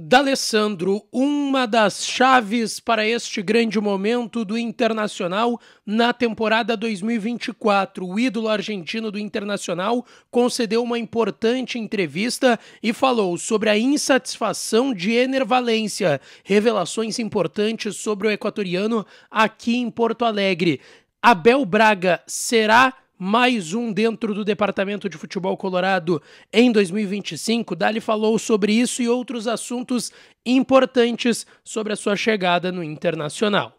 D'Alessandro, uma das chaves para este grande momento do Internacional na temporada 2024. O ídolo argentino do Internacional concedeu uma importante entrevista e falou sobre a insatisfação de Enervalência, revelações importantes sobre o equatoriano aqui em Porto Alegre. Abel Braga será mais um dentro do Departamento de Futebol Colorado em 2025. Dali falou sobre isso e outros assuntos importantes sobre a sua chegada no Internacional.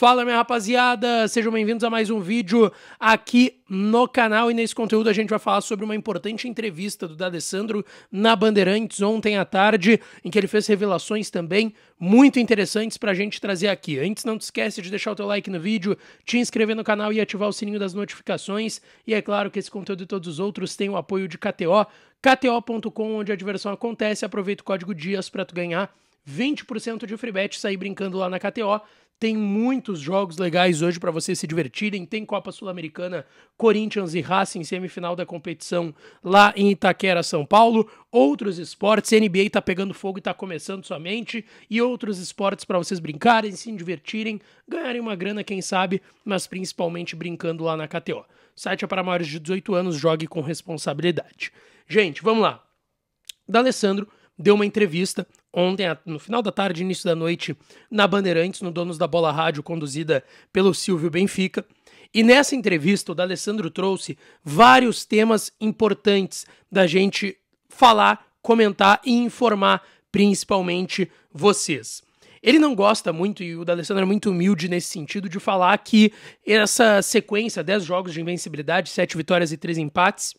Fala, minha rapaziada! Sejam bem-vindos a mais um vídeo aqui no canal e nesse conteúdo a gente vai falar sobre uma importante entrevista do D'Alessandro na Bandeirantes ontem à tarde, em que ele fez revelações também muito interessantes para a gente trazer aqui. Antes, não te esquece de deixar o teu like no vídeo, te inscrever no canal e ativar o sininho das notificações. E é claro que esse conteúdo e todos os outros têm o apoio de KTO, kto.com, onde a diversão acontece. Aproveita o código DIAS para tu ganhar 20% de free bet, sair brincando lá na KTO. Tem muitos jogos legais hoje para vocês se divertirem. Tem Copa Sul-Americana, Corinthians e Racing, semifinal da competição lá em Itaquera, São Paulo. Outros esportes, NBA está pegando fogo e está começando somente. E outros esportes para vocês brincarem, se divertirem, ganharem uma grana, quem sabe, mas principalmente brincando lá na KTO. O site é para maiores de 18 anos, jogue com responsabilidade. Gente, vamos lá. D'Alessandro deu uma entrevista ontem, no final da tarde, início da noite, na Bandeirantes, no Donos da Bola Rádio, conduzida pelo Silvio Benfica. E nessa entrevista, o D'Alessandro trouxe vários temas importantes da gente falar, comentar e informar, principalmente vocês. Ele não gosta muito, e o D'Alessandro é muito humilde nesse sentido, de falar que essa sequência, 10 jogos de invencibilidade, 7 vitórias e 3 empates,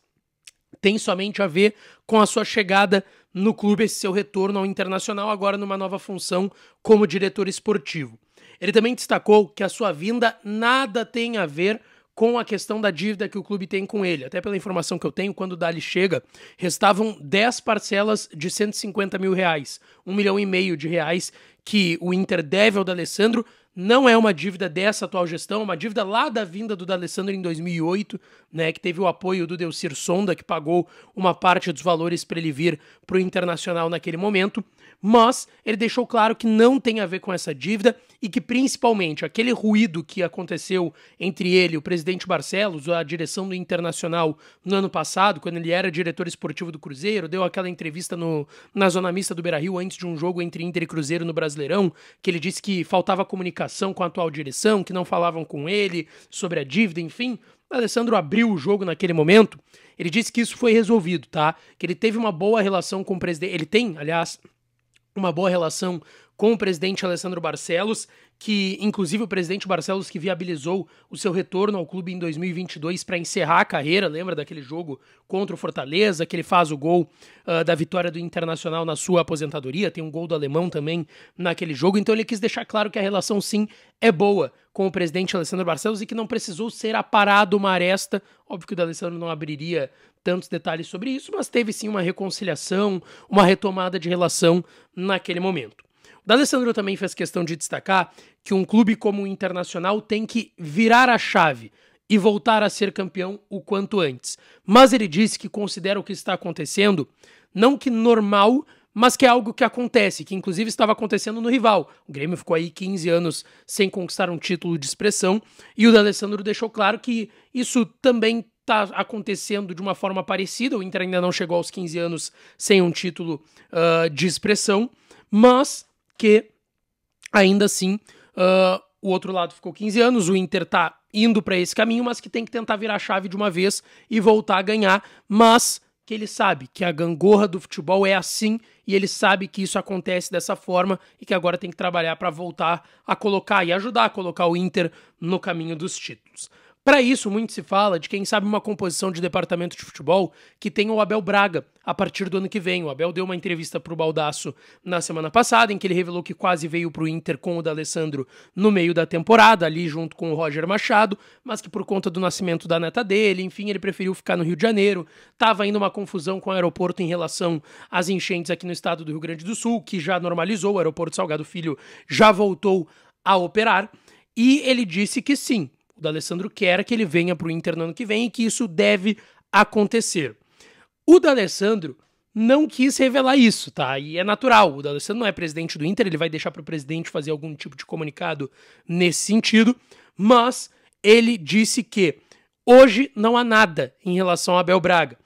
tem somente a ver com a sua chegada no clube esse seu retorno ao internacional, agora numa nova função como diretor esportivo. Ele também destacou que a sua vinda nada tem a ver com a questão da dívida que o clube tem com ele. Até pela informação que eu tenho, quando o Dali chega, restavam 10 parcelas de 150 mil reais, um milhão e meio de reais que o Inter deve ao D'Alessandro, não é uma dívida dessa atual gestão, é uma dívida lá da vinda do D'Alessandro em 2008, né, que teve o apoio do Delcir Sonda, que pagou uma parte dos valores para ele vir para o Internacional naquele momento, mas ele deixou claro que não tem a ver com essa dívida e que principalmente aquele ruído que aconteceu entre ele, o presidente Barcelos, a direção do Internacional no ano passado, quando ele era diretor esportivo do Cruzeiro, deu aquela entrevista no, na Zona Mista do Beira-Rio antes de um jogo entre Inter e Cruzeiro no Brasileirão, que ele disse que faltava comunicação comunicação com a atual direção, que não falavam com ele sobre a dívida, enfim. O Alessandro abriu o jogo naquele momento. Ele disse que isso foi resolvido, tá? Que ele teve uma boa relação com o presidente. Ele tem, aliás, uma boa relação com o presidente Alessandro Barcelos, que inclusive o presidente Barcelos que viabilizou o seu retorno ao clube em 2022 para encerrar a carreira, lembra daquele jogo contra o Fortaleza, que ele faz o gol uh, da vitória do Internacional na sua aposentadoria, tem um gol do alemão também naquele jogo, então ele quis deixar claro que a relação sim é boa com o presidente Alessandro Barcelos e que não precisou ser aparado uma aresta, óbvio que o Alessandro não abriria tantos detalhes sobre isso, mas teve sim uma reconciliação, uma retomada de relação naquele momento. D'Alessandro também fez questão de destacar que um clube como o Internacional tem que virar a chave e voltar a ser campeão o quanto antes. Mas ele disse que considera o que está acontecendo não que normal, mas que é algo que acontece, que inclusive estava acontecendo no rival. O Grêmio ficou aí 15 anos sem conquistar um título de expressão e o D'Alessandro deixou claro que isso também está acontecendo de uma forma parecida. O Inter ainda não chegou aos 15 anos sem um título uh, de expressão, mas que ainda assim uh, o outro lado ficou 15 anos, o Inter tá indo para esse caminho, mas que tem que tentar virar chave de uma vez e voltar a ganhar, mas que ele sabe que a gangorra do futebol é assim e ele sabe que isso acontece dessa forma e que agora tem que trabalhar para voltar a colocar e ajudar a colocar o Inter no caminho dos títulos. Para isso, muito se fala de quem sabe uma composição de departamento de futebol que tenha o Abel Braga a partir do ano que vem. O Abel deu uma entrevista para o Baldaço na semana passada, em que ele revelou que quase veio para o Inter com o D'Alessandro no meio da temporada, ali junto com o Roger Machado, mas que por conta do nascimento da neta dele, enfim, ele preferiu ficar no Rio de Janeiro. Tava ainda uma confusão com o aeroporto em relação às enchentes aqui no estado do Rio Grande do Sul, que já normalizou, o aeroporto Salgado Filho já voltou a operar. E ele disse que sim, o D'Alessandro quer que ele venha para o Inter no ano que vem e que isso deve acontecer. O D'Alessandro não quis revelar isso, tá? E é natural. O D'Alessandro não é presidente do Inter, ele vai deixar para o presidente fazer algum tipo de comunicado nesse sentido, mas ele disse que hoje não há nada em relação a Abel Braga,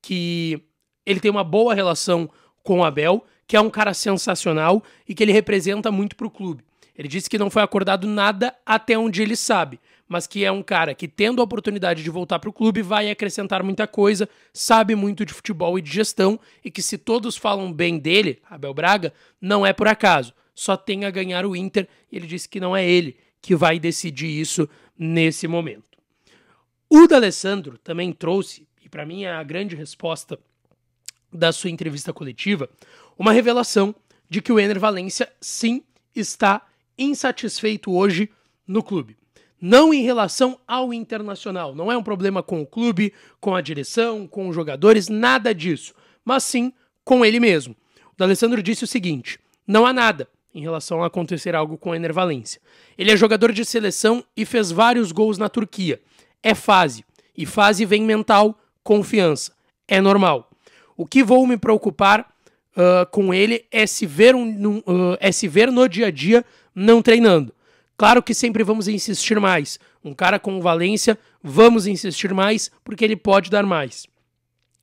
que ele tem uma boa relação com o Abel, que é um cara sensacional e que ele representa muito para o clube. Ele disse que não foi acordado nada até onde ele sabe, mas que é um cara que, tendo a oportunidade de voltar para o clube, vai acrescentar muita coisa, sabe muito de futebol e de gestão, e que se todos falam bem dele, Abel Braga, não é por acaso. Só tem a ganhar o Inter, e ele disse que não é ele que vai decidir isso nesse momento. O D'Alessandro também trouxe, e para mim é a grande resposta da sua entrevista coletiva, uma revelação de que o Ener Valência sim está insatisfeito hoje no clube. Não em relação ao internacional. Não é um problema com o clube, com a direção, com os jogadores, nada disso. Mas sim com ele mesmo. O D'Alessandro disse o seguinte: não há nada em relação a acontecer algo com a Enervalência. Ele é jogador de seleção e fez vários gols na Turquia. É fase. E fase vem mental, confiança. É normal. O que vou me preocupar uh, com ele é se, ver um, num, uh, é se ver no dia a dia não treinando. Claro que sempre vamos insistir mais. Um cara com Valência, vamos insistir mais, porque ele pode dar mais.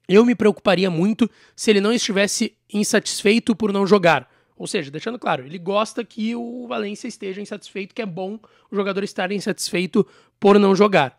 Eu me preocuparia muito se ele não estivesse insatisfeito por não jogar. Ou seja, deixando claro, ele gosta que o Valência esteja insatisfeito, que é bom o jogador estar insatisfeito por não jogar.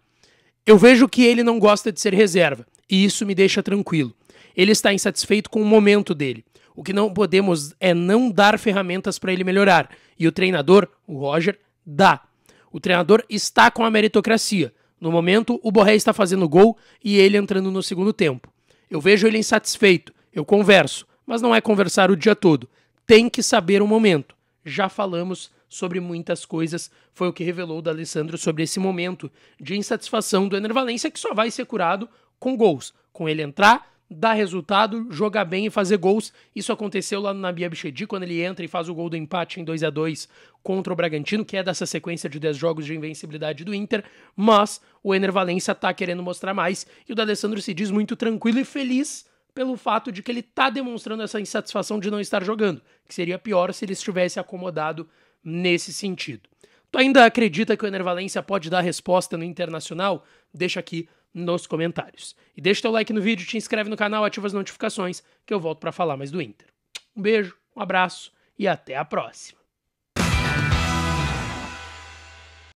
Eu vejo que ele não gosta de ser reserva, e isso me deixa tranquilo. Ele está insatisfeito com o momento dele. O que não podemos é não dar ferramentas para ele melhorar. E o treinador, o Roger, dá. O treinador está com a meritocracia. No momento, o Borré está fazendo gol e ele entrando no segundo tempo. Eu vejo ele insatisfeito, eu converso, mas não é conversar o dia todo. Tem que saber o momento. Já falamos sobre muitas coisas, foi o que revelou o D'Alessandro sobre esse momento de insatisfação do Enervalência que só vai ser curado com gols, com ele entrar dar resultado, jogar bem e fazer gols. Isso aconteceu lá no Nabi Abshedi, quando ele entra e faz o gol do empate em 2 a 2 contra o Bragantino, que é dessa sequência de 10 jogos de invencibilidade do Inter, mas o Ener Valencia tá querendo mostrar mais e o D'Alessandro se diz muito tranquilo e feliz pelo fato de que ele tá demonstrando essa insatisfação de não estar jogando, que seria pior se ele estivesse acomodado nesse sentido. Tu ainda acredita que o Ener Valencia pode dar resposta no Internacional? Deixa aqui nos comentários. E deixa teu like no vídeo, te inscreve no canal, ativa as notificações, que eu volto para falar mais do Inter. Um beijo, um abraço e até a próxima.